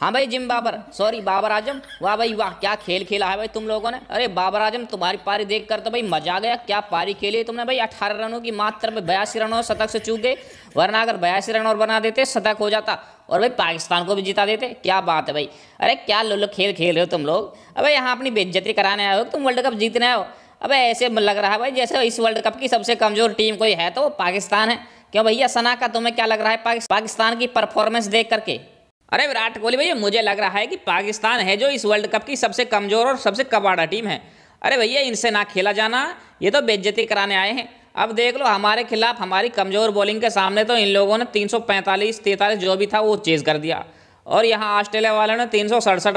हाँ भाई Jim Babar sorry Babar Azam वाह भाई वाह क्या खेल खेला है भाई तुम लोगों ने अरे बाबर आजम तुम्हारी पारी देख कर तो भाई मजा आ गया क्या पारी खेली तुमने भाई अठारह रनों की मात्र में बयासी रनों शतक से चूक गए वरना अगर बयासी रन और बना देते शतक हो जाता और भाई पाकिस्तान को भी जिता देते क्या बात है भाई अरे क्या लो खेल खेल रहे हो तुम लोग अब यहाँ अपनी बेज्जती कराने आए हो तुम वर्ल्ड कप जीतने आए हो ऐसे लग रहा है भाई जैसे इस वर्ल्ड कप की सबसे कमज़ोर टीम कोई है तो पाकिस्तान है क्यों भैया सना का तुम्हें क्या लग रहा है पाकिस्तान की परफॉर्मेंस देख करके अरे विराट कोहली भैया मुझे लग रहा है कि पाकिस्तान है जो इस वर्ल्ड कप की सबसे कमज़ोर और सबसे कबाड़ा टीम है अरे भैया इनसे ना खेला जाना ये तो बेज्जती कराने आए हैं अब देख लो हमारे खिलाफ हमारी कमज़ोर बॉलिंग के सामने तो इन लोगों ने 345 सौ जो भी था वो चेज़ कर दिया और यहाँ ऑस्ट्रेलिया वालों ने तीन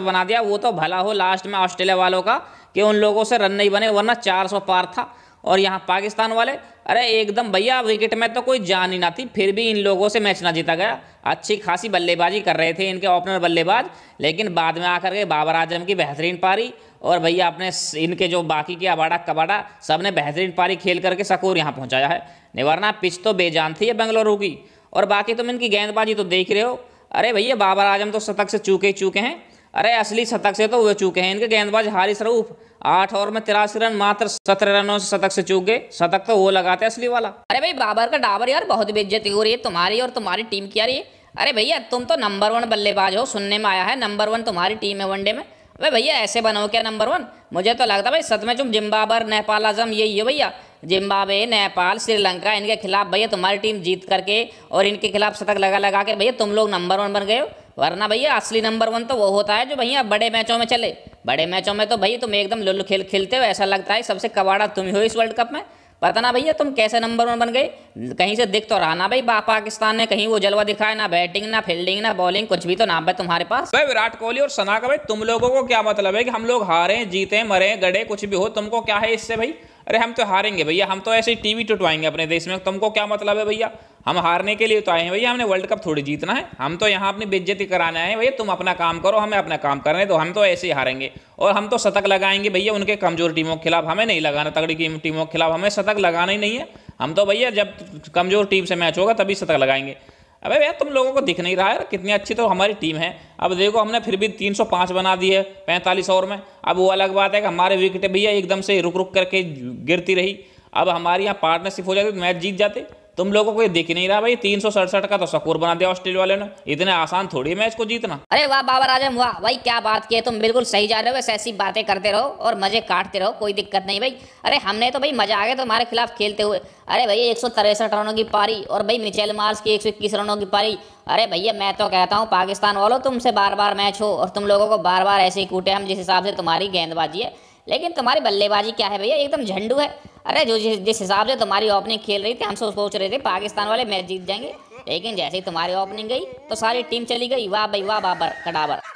बना दिया वो तो भला हो लास्ट में ऑस्ट्रेलिया वालों का कि उन लोगों से रन नहीं बने वरना चार पार था और यहाँ पाकिस्तान वाले अरे एकदम भैया विकेट में तो कोई जान ही ना थी फिर भी इन लोगों से मैच ना जीता गया अच्छी खासी बल्लेबाजी कर रहे थे इनके ओपनर बल्लेबाज लेकिन बाद में आकर के बाबर आजम की बेहतरीन पारी और भैया अपने इनके जो बाकी के अबाड़ा कबाड़ा सब ने बेहतरीन पारी खेल करके सकूर यहाँ पहुँचाया है निवारना पिच तो बेजान थी बेंगलुरु की और बाकी तुम इनकी गेंदबाजी तो देख रहे हो अरे भैया बाबर आजम तो शतक से चूके ही चूके हैं अरे असली शतक से तो वे चूके हैं इनके गेंदबाज हारिस रऊफ आठ ओवर में तिरासी रन मात्र सत्रह रनों से शतक से चूक गए शतक तो वो लगाते असली वाला अरे भाई बाबर का डाबर यार बहुत बेज्जती हो रही है तुम्हारी और तुम्हारी टीम की यार ये अरे भैया तुम तो नंबर वन बल्लेबाज हो सुनने में आया है नंबर वन तुम्हारी टीम है वनडे में अरे भैया ऐसे बनो क्या नंबर वन मुझे तो लगता भाई सत में तुम जिम्बाबर नेपाल आजम यही हो भैया जिम्बाबे नेपाल श्रीलंका इनके खिलाफ भैया तुम्हारी टीम जीत करके और इनके खिलाफ शतक लगा लगा के भैया तुम लोग नंबर वन बन गए हो वरना भैया असली नंबर वन तो वो होता है जो भैया बड़े मैचों में चले बड़े मैचों में तो भैया तुम एकदम लुल्लू खेल खेलते हो ऐसा लगता है सबसे कबाड़ा तुम ही हो इस वर्ल्ड कप में पता ना भैया तुम कैसे नंबर वन बन गए कहीं से दिख तो रहा ना भाई पाकिस्तान ने कहीं वो जलवा दिखाया ना बैटिंग ना फील्डिंग ना बॉलिंग कुछ भी तो ना भाई तुम्हारे पास भाई विराट कोहली और सना का भाई तुम लोगों को क्या मतलब है कि हम लोग हारे जीते मरे गड़े कुछ भी हो तुमको क्या है इससे भाई अरे हम तो हारेंगे भैया हम तो ऐसे ही टीवी टुटवाएंगे अपने देश में तुमको क्या मतलब है भैया हम हारने के लिए तो आए हैं भैया हमने वर्ल्ड कप थोड़ी जीतना है हम तो यहाँ अपनी बेज्जती कराने आए हैं भैया तुम अपना काम करो हमें अपना काम करने तो हम तो ऐसे ही हारेंगे और हम तो शतक लगाएंगे भैया उनके कमज़ोर टीमों के खिलाफ हमें नहीं लगाना तगड़ी की टीमों के खिलाफ हमें शतक लगाना ही नहीं है हम तो भैया जब कमज़ोर टीम से मैच होगा तभी शतक लगाएंगे अबे भैया तुम लोगों को दिख नहीं रहा है कितनी अच्छी तो हमारी टीम है अब देखो हमने फिर भी 305 बना दी है पैंतालीस ओवर में अब वो अलग बात है कि हमारे विकेटें भैया एकदम से रुक रुक करके गिरती रही अब हमारे यहाँ पार्टनरशिप हो जाती तो मैच जीत जाते तुम लोगों को ये दिख नहीं रहा भाई तीन का तो सकूर बना दिया ऑस्ट्रेलिया वाले ने इतने आसान थोड़ी मैच को जीतना अरे वाह बाबर आजम वाह भाई क्या बात की है तुम बिल्कुल सही जा रहे हो ऐसी बातें करते रहो और मजे काटते रहो कोई दिक्कत नहीं भाई अरे हमने तो भाई मजा आ गया तुम्हारे खिलाफ खेलते हुए अरे भैया एक रनों की पारी और भाई मिचेल मार्स की एक रनों की पारी अरे भैया मैं तो कहता हूँ पाकिस्तान वालों तुमसे बार बार मैच हो और तुम लोगों को बार बार ऐसे ही कूटे हम जिस हिसाब से तुम्हारी गेंदबाजी है लेकिन तुम्हारी बल्लेबाजी क्या है भैया एकदम झंडू है अरे जो जिस हिसाब से तुम्हारी ओपनिंग खेल रही थी हम सब सोच रहे थे पाकिस्तान वाले मैच जीत जाएंगे लेकिन जैसे ही तुम्हारी ओपनिंग गई तो सारी टीम चली गई वाह भाई वाह बाबर कटाबर